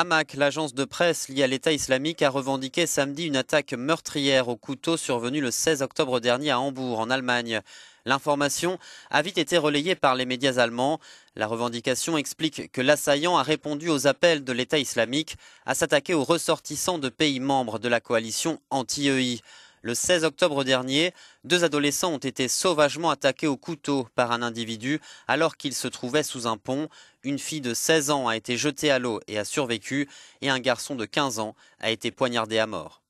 Hamak, l'agence de presse liée à l'État islamique, a revendiqué samedi une attaque meurtrière au couteau survenue le 16 octobre dernier à Hambourg, en Allemagne. L'information a vite été relayée par les médias allemands. La revendication explique que l'assaillant a répondu aux appels de l'État islamique à s'attaquer aux ressortissants de pays membres de la coalition anti-EI. Le 16 octobre dernier, deux adolescents ont été sauvagement attaqués au couteau par un individu alors qu'ils se trouvaient sous un pont. Une fille de 16 ans a été jetée à l'eau et a survécu, et un garçon de 15 ans a été poignardé à mort.